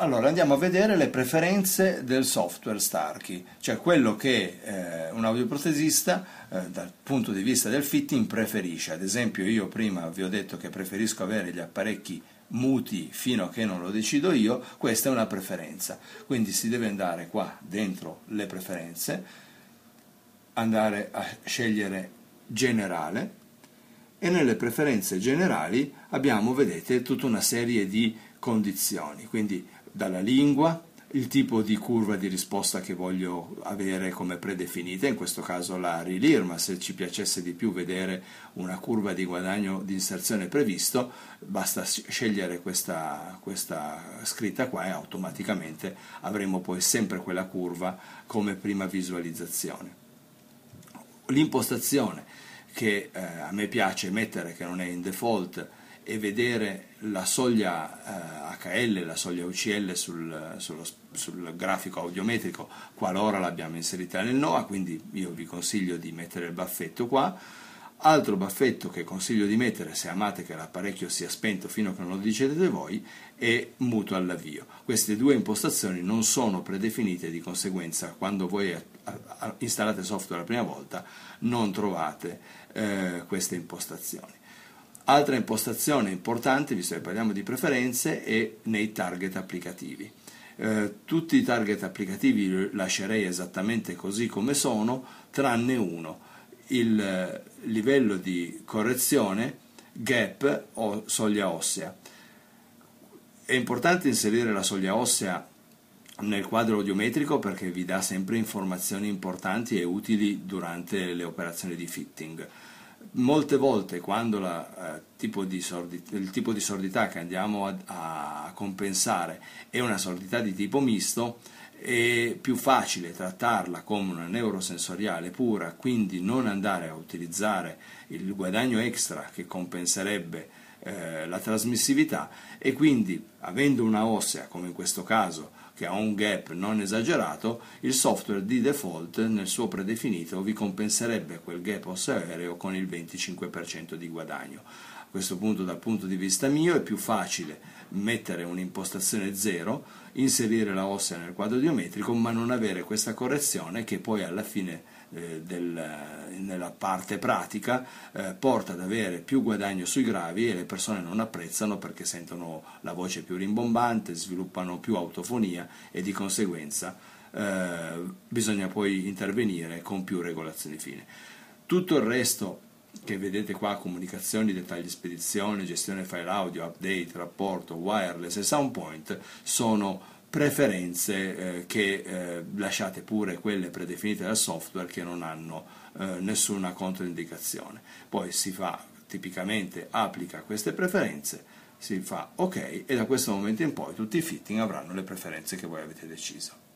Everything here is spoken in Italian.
Allora andiamo a vedere le preferenze del software Starkey, cioè quello che eh, un audioprotesista eh, dal punto di vista del fitting preferisce. Ad esempio io prima vi ho detto che preferisco avere gli apparecchi muti fino a che non lo decido io, questa è una preferenza. Quindi si deve andare qua dentro le preferenze, andare a scegliere generale e nelle preferenze generali abbiamo, vedete, tutta una serie di condizioni, quindi dalla lingua, il tipo di curva di risposta che voglio avere come predefinita, in questo caso la RILIR, ma se ci piacesse di più vedere una curva di guadagno di inserzione previsto, basta scegliere questa, questa scritta qua e automaticamente avremo poi sempre quella curva come prima visualizzazione. L'impostazione che eh, a me piace mettere, che non è in default, e vedere la soglia eh, HL, la soglia UCL sul, sullo, sul grafico audiometrico qualora l'abbiamo inserita nel NOAA, quindi io vi consiglio di mettere il baffetto qua. Altro baffetto che consiglio di mettere se amate che l'apparecchio sia spento fino a che non lo decidete voi è muto all'avvio. Queste due impostazioni non sono predefinite, di conseguenza quando voi installate software la prima volta non trovate eh, queste impostazioni. Altra impostazione importante, visto che parliamo di preferenze, è nei target applicativi. Eh, tutti i target applicativi lascerei esattamente così come sono, tranne uno, il eh, livello di correzione gap o soglia ossea. È importante inserire la soglia ossea nel quadro audiometrico perché vi dà sempre informazioni importanti e utili durante le operazioni di fitting molte volte quando la, eh, tipo sordità, il tipo di sordità che andiamo a, a, compensare è una sordità di tipo misto, è più facile trattarla come una neurosensoriale pura, quindi non andare a utilizzare il guadagno extra che compenserebbe eh, la trasmissività e quindi avendo una ossea, come in questo caso, che ha un gap non esagerato, il software di default nel suo predefinito vi compenserebbe quel gap ossa aereo con il 25% di guadagno questo punto dal punto di vista mio è più facile mettere un'impostazione zero, inserire la ossa nel quadro diometrico, ma non avere questa correzione che poi alla fine eh, del, nella parte pratica eh, porta ad avere più guadagno sui gravi e le persone non apprezzano perché sentono la voce più rimbombante, sviluppano più autofonia e di conseguenza eh, bisogna poi intervenire con più regolazioni fine. Tutto il resto che vedete qua, comunicazioni, dettagli spedizione, gestione file audio, update, rapporto, wireless e soundpoint, sono preferenze eh, che eh, lasciate pure quelle predefinite dal software che non hanno eh, nessuna controindicazione. Poi si fa tipicamente applica queste preferenze, si fa ok e da questo momento in poi tutti i fitting avranno le preferenze che voi avete deciso.